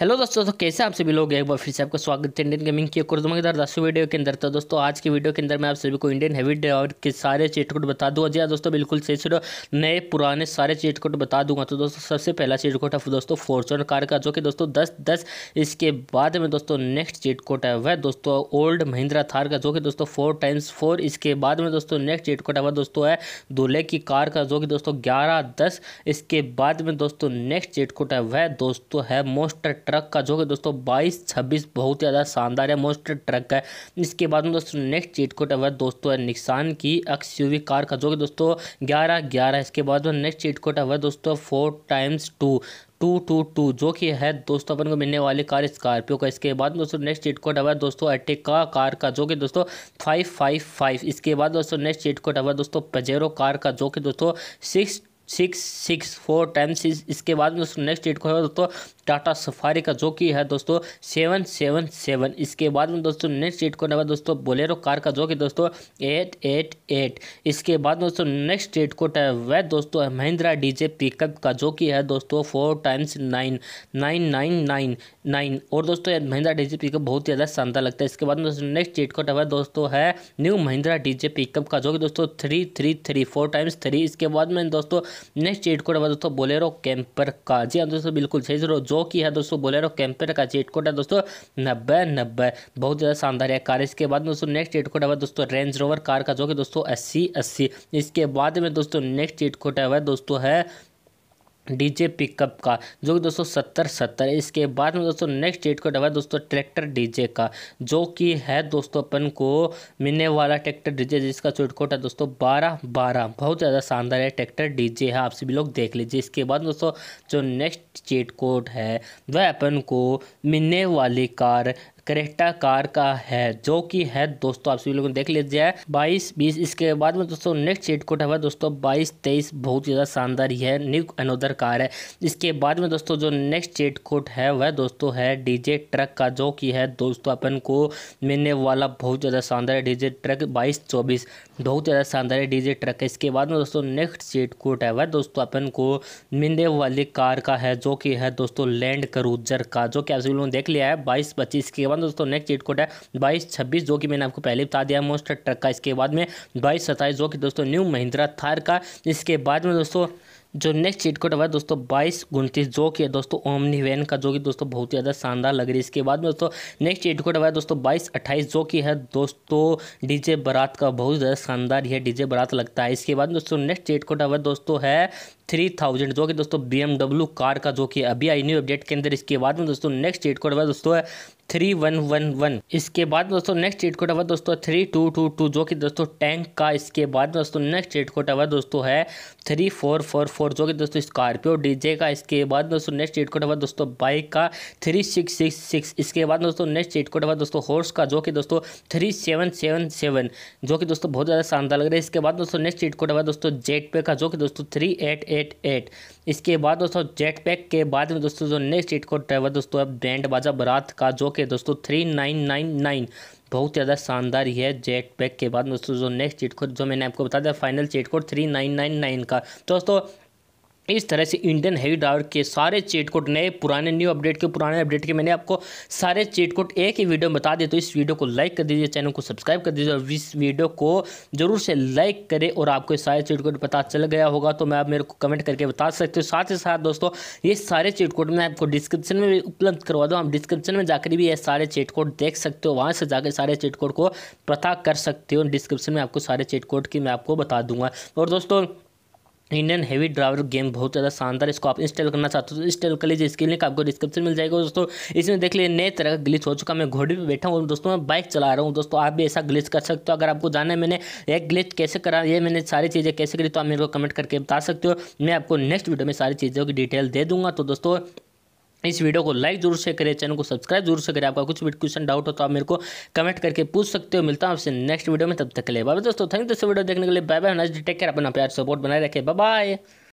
hello दोस्तों तो कैसे आप सभी लोग एक बार फिर से आपका स्वागत है इंडियन गेमिंग की एक और दुमकदार दस वीडियो के अंदर तो दोस्तों आज की वीडियो के अंदर मैं आप सभी को इंडियन हैवी और के सारे चेटकोट बता दूँ जी हाँ दोस्तों बिल्कुल सही सुनो नए पुराने सारे चेटकोट बता दूंगा तो दोस्तों सबसे पहला चेटकोट है दोस्तों फॉर्चून कार का जो कि दोस्तों दस दस इसके बाद में दोस्तों नेक्स्ट चेटकोट है वह दोस्तों ओल्ड महिंद्रा थार का जो कि दोस्तों फोर टाइम्स फोर इसके बाद में दोस्तों नेक्स्ट चेटकोट है वह दोस्तों है दूल्हे की कार का जो कि दोस्तों ग्यारह दस इसके बाद में दोस्तों नेक्स्ट चेटकोट है वह दोस्तों है मोस्टर ट्रक का जो कि दोस्तों बाईस छब्बीस बहुत ही ज़्यादा शानदार है मोस्ट ट्रक है इसके बाद में दोस्तों नेक्स्ट चीट कोड अवर दोस्तों है निक्सान की एक्स कार का जो कि दोस्तों ग्यारह ग्यारह इसके बाद में नेक्स्ट चीट कोड अवर दोस्तों four times two two two two जो कि है दोस्तों अपन को मिलने वाली कार स्कॉर्पियो का इसके बाद दोस्तों नेक्स्ट चीट कोड आवा दोस्तों अटेका कार का जो कि दोस्तों फाइव फाइव फाइव इसके बाद दोस्तों नेक्स्ट चीट कोड आवा दोस्तों पजेरो कार का जो कि दोस्तों six six six four times इसके बाद में दोस्तों नेक्स्ट डेट को है दोस्तों टाटा सफारी का जो कि है दोस्तों सेवन सेवन सेवन इसके बाद में दोस्तों नेक्स्ट डेट को होने दोस्तों बोलेरो कार का जो कि दोस्तों एट एट एट इसके बाद दोस्तों नेक्स्ट डेट को वह दोस्तों महिंद्रा डीजे पिकअप का जो कि है दोस्तों four times nine nine nine nine nine और दोस्तों महिंद्रा डीजे पिकअप बहुत ही ज़्यादा शानदार लगता है इसके बाद में दोस्तों नेक्स्ट डेट को वह दोस्तों है न्यू महिंद्रा डीजे पिकअप का जो कि दोस्तों three three three four times three इसके बाद में दोस्तों नेक्स्ट चेट कोड दोस्तों बोलेरो कैंपर का जी हाँ दोस्तों बिल्कुल सही जरूर जो कि है दोस्तों बोलेरो कैंपर का चेट कोड है दोस्तों नब्बे नब्बे बहुत ज़्यादा शानदार है कार इसके बाद दोस्तों नेक्स्ट चेट कोड है दोस्तों रेंज रोवर कार का जो कि दोस्तों अस्सी अस्सी इसके बाद में दोस्तों नेक्स्ट चेट कोड है दोस्तों है डीजे पिकअप का जो कि दोस्तों सत्तर सत्तर इसके बाद में दोस्तों नेक्स्ट डेट को डबा दोस्तों ट्रैक्टर डीजे का जो कि है दोस्तों अपन को मिलने वाला ट्रैक्टर डीजे जिसका चोट कोट है दोस्तों बारह बारह बहुत ज़्यादा शानदार है ट्रैक्टर डीजे है हाँ, आप सभी लोग देख लीजिए इसके बाद दोस्तों जो नेक्स्ट चेट कोट है वह अपन को मिलने वाली कार करेक्टा कार का है जो कि है दोस्तों आप सभी लोगों ने देख लीजिए बाईस बीस इसके बाद में दोस्तों नेक्स्ट चीट कोट है दोस्तों बाईस तेईस बहुत ज़्यादा शानदार ही है न्यू अनोदर कार है इसके बाद में दोस्तों जो नेक्स्ट चेट कोट है वह दोस्तों है डीजे ट्रक का जो कि है दोस्तों अपन को मिलने वाला बहुत ज़्यादा शानदार है डीजे ट्रक बाईस चौबीस बहुत ज़्यादा शानदार है डीजे ट्रक है इसके बाद में दोस्तों नेक्स्ट चेट कोट है वह दोस्तों अपन को मिलने वाली कार का है जो कि है दोस्तों लैंड करूजर का जो कि आप सभी लोगों ने देख लिया है बाईस पच्चीस के बाद दोस्तों नेक्स्ट चीट कोड है बाईस छब्बीस जो कि मैंने आपको पहले बता दिया मोस्टर ट्रक का इसके बाद में बाईस सत्ताईस जो कि दोस्तों न्यू महिंद्रा थार का इसके बाद में दोस्तों जो नेक्स्ट चीट कोड है दोस्तों बाईस उनतीस जो कि है दोस्तों ओमनी वैन का जो कि दोस्तों बहुत ही ज़्यादा शानदार लग रही है इसके बाद में दोस्तों नेक्स्ट चीट कोड है दोस्तों बाईस अट्ठाईस जो कि है दोस्तों डीजे बारात का बहुत ज़्यादा शानदार यह डीजे बारात लगता है इसके बाद दोस्तों नेक्स्ट चीट कोड है दोस्तों है थ्री थाउजेंड जो कि दोस्तों बी कार का जो कि अभी आई न्यू अपडेट के अंदर इसके बाद में दोस्तों नेक्स्ट एट कोड हुआ दोस्तों है थ्री वन वन वन इसके बाद दोस्तों नेक्स्ट एट कोड हुआ दोस्तों थ्री टू टू टू जो कि दोस्तों टैंक का इसके बाद दोस्तों नेक्स्ट एट कोड हुआ दोस्तों है थ्री फोर फोर फोर जो कि दोस्तों स्कॉर्पियो डीजे का इसके बाद दोस्तों नेक्स्ट एट कोड हुआ दोस्तों बाइक का थ्री सिक्स सिक्स सिक्स इसके बाद दोस्तों नेक्स्ट एट कोड हुआ दोस्तों हॉर्स का जो कि दोस्तों थ्री सेवन सेवन सेवन जो कि दोस्तों बहुत ज़्यादा शानदार लग रहा है इसके बाद दोस्तों नेक्स्ट एट कोड हुआ दोस्तों जेट पे का जो कि दोस्तों three eight eight eight eight इसके बाद दोस्तों जेट पैक के बाद में दोस्तों जो नेक्स्ट हिट को ड्राइवर दोस्तों अब बैंड बाजा बारात का जो कि दोस्तों थ्री नाइन नाइन नाइन बहुत ज़्यादा शानदार ही है जेट पैक के बाद दोस्तों जो नेक्स्ट चीट कोड जो मैंने आपको बता दिया final cheat code three nine nine nine का तो दोस्तों इस तरह से इंडियन हैवी ड्राइवर के सारे चेट कोड नए पुराने न्यू अपडेट के पुराने अपडेट के मैंने आपको सारे चेट कोड एक ही वीडियो में बता दिया तो इस वीडियो को लाइक कर दीजिए चैनल को सब्सक्राइब कर दीजिए और इस वीडियो को जरूर से लाइक करें और आपको सारे चीट कोड पता चल गया होगा तो मैं आप मेरे को कमेंट करके बता सकते हो साथ ही साथ दोस्तों ये सारे चीट कोड मैं आपको डिस्क्रिप्शन में उपलब्ध करवा दूँ आप डिस्क्रिप्शन में जाकर भी ये सारे चेट कोड देख सकते हो वहाँ से जाकर सारे चेट कोड को पता कर सकते हो डिस्क्रिप्शन में आपको सारे चेट कोड की मैं आपको बता दूंगा और दोस्तों इंडियन हैवी ड्राइवर गेम बहुत ज़्यादा शानदार इसको आप इंस्टॉल करना चाहते हो तो इंस्टॉल कर लीजिए इसके लिंक आपको डिस्क्रिप्शन मिल जाएगा दोस्तों इसमें देख लिए नए तरह का ग्लिच हो चुका मैं घोड़ी पे बैठा हूँ दोस्तों मैं बाइक चला रहा हूँ दोस्तों आप भी ऐसा ग्लिच कर सकते हो अगर आपको जाना है मैंने एक ग्लिच कैसे करा ये मैंने सारी चीज़ें कैसे करी तो आप मेरे को कमेंट करके बता सकते हो मैं आपको नेक्स्ट वीडियो में सारी चीज़ों की डिटेल दे दूँगा तो दोस्तों इस वीडियो को लाइक जरूर से करें चैनल को सब्सक्राइब जरूर से करें आपका कुछ भी क्वेश्चन डाउट हो तो आप मेरे को कमेंट करके पूछ सकते हो मिलता हूं आपसे नेक्स्ट वीडियो में तब तक के लिए बाय दोस्तों थैंक यू दोस्तों वीडियो देखने के लिए bye bye next take care अपना प्यार सपोर्ट बनाए रखें बाय